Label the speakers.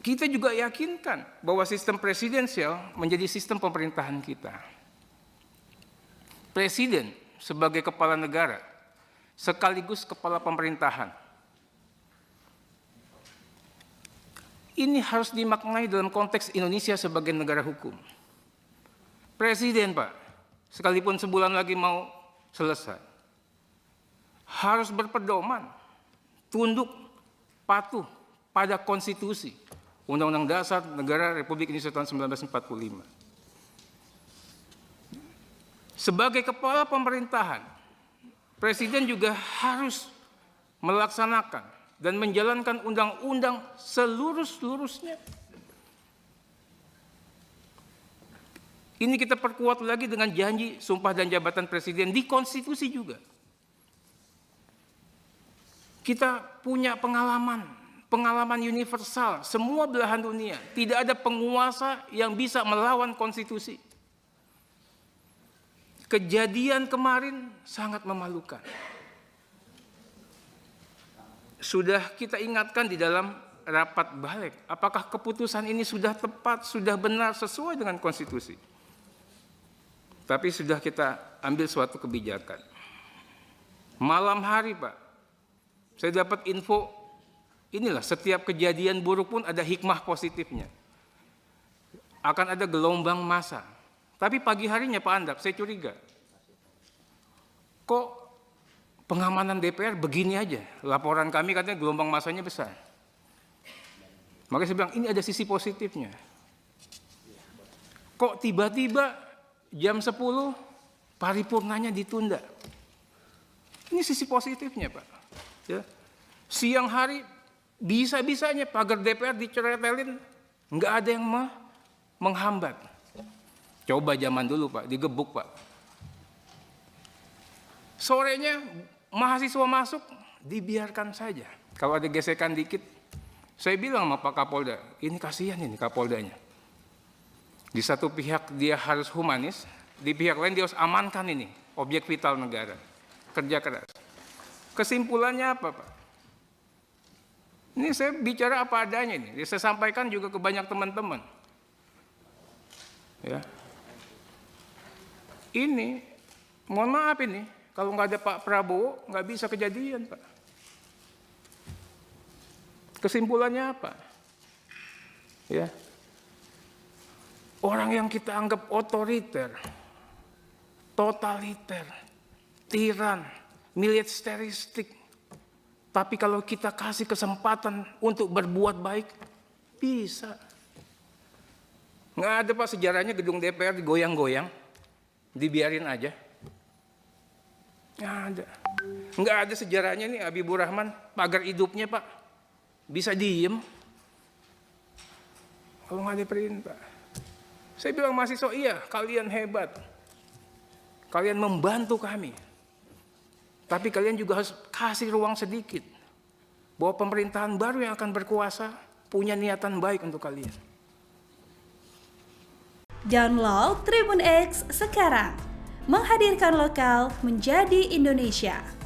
Speaker 1: kita juga yakinkan bahwa sistem presidensial menjadi sistem pemerintahan kita. Presiden sebagai kepala negara sekaligus kepala pemerintahan. Ini harus dimaknai dalam konteks Indonesia sebagai negara hukum. Presiden, Pak, sekalipun sebulan lagi mau selesai, harus berpedoman, tunduk, patuh pada konstitusi Undang-Undang Dasar Negara Republik Indonesia tahun 1945. Sebagai kepala pemerintahan, Presiden juga harus melaksanakan dan menjalankan undang-undang seluruh-seluruhnya. Ini kita perkuat lagi dengan janji, sumpah, dan jabatan presiden di konstitusi juga. Kita punya pengalaman pengalaman universal semua belahan dunia. Tidak ada penguasa yang bisa melawan konstitusi. Kejadian kemarin sangat memalukan. Sudah kita ingatkan di dalam rapat balik, apakah keputusan ini sudah tepat, sudah benar sesuai dengan konstitusi? Tapi sudah kita ambil suatu kebijakan. Malam hari, Pak, saya dapat info Inilah setiap kejadian buruk pun ada hikmah positifnya. Akan ada gelombang masa. Tapi pagi harinya Pak Andap, saya curiga. Kok pengamanan DPR begini aja? Laporan kami katanya gelombang masanya besar. Maka saya bilang ini ada sisi positifnya. Kok tiba-tiba jam 10 paripurnanya ditunda? Ini sisi positifnya Pak. Ya. Siang hari bisa-bisanya pagar DPR dicoretelin, nggak ada yang mah menghambat. Coba zaman dulu Pak, digebuk Pak. Sorenya mahasiswa masuk, dibiarkan saja. Kalau ada gesekan dikit, saya bilang sama Pak Kapolda, ini kasihan ini Kapoldanya. Di satu pihak dia harus humanis, di pihak lain dia harus amankan ini, objek vital negara. Kerja keras. Kesimpulannya apa Pak? Ini saya bicara apa adanya ini. Saya sampaikan juga ke banyak teman-teman. Ya. Ini, mohon maaf ini, kalau nggak ada Pak Prabowo nggak bisa kejadian Pak. Kesimpulannya apa? Ya, orang yang kita anggap otoriter, totaliter, tiran, militeristik, tapi kalau kita kasih kesempatan untuk berbuat baik, bisa. Nggak ada pak sejarahnya gedung DPR digoyang-goyang, dibiarin aja. Nggak ada. Nggak ada sejarahnya nih Abi Rahman, pagar hidupnya pak. Bisa diem. Kalau nggak ada perintah. Saya bilang masih mahasiswa, iya kalian hebat. Kalian membantu kami. Tapi kalian juga harus kasih ruang sedikit bahwa pemerintahan baru yang akan berkuasa punya niatan baik untuk kalian. Download Tribun X sekarang. Menghadirkan lokal menjadi Indonesia.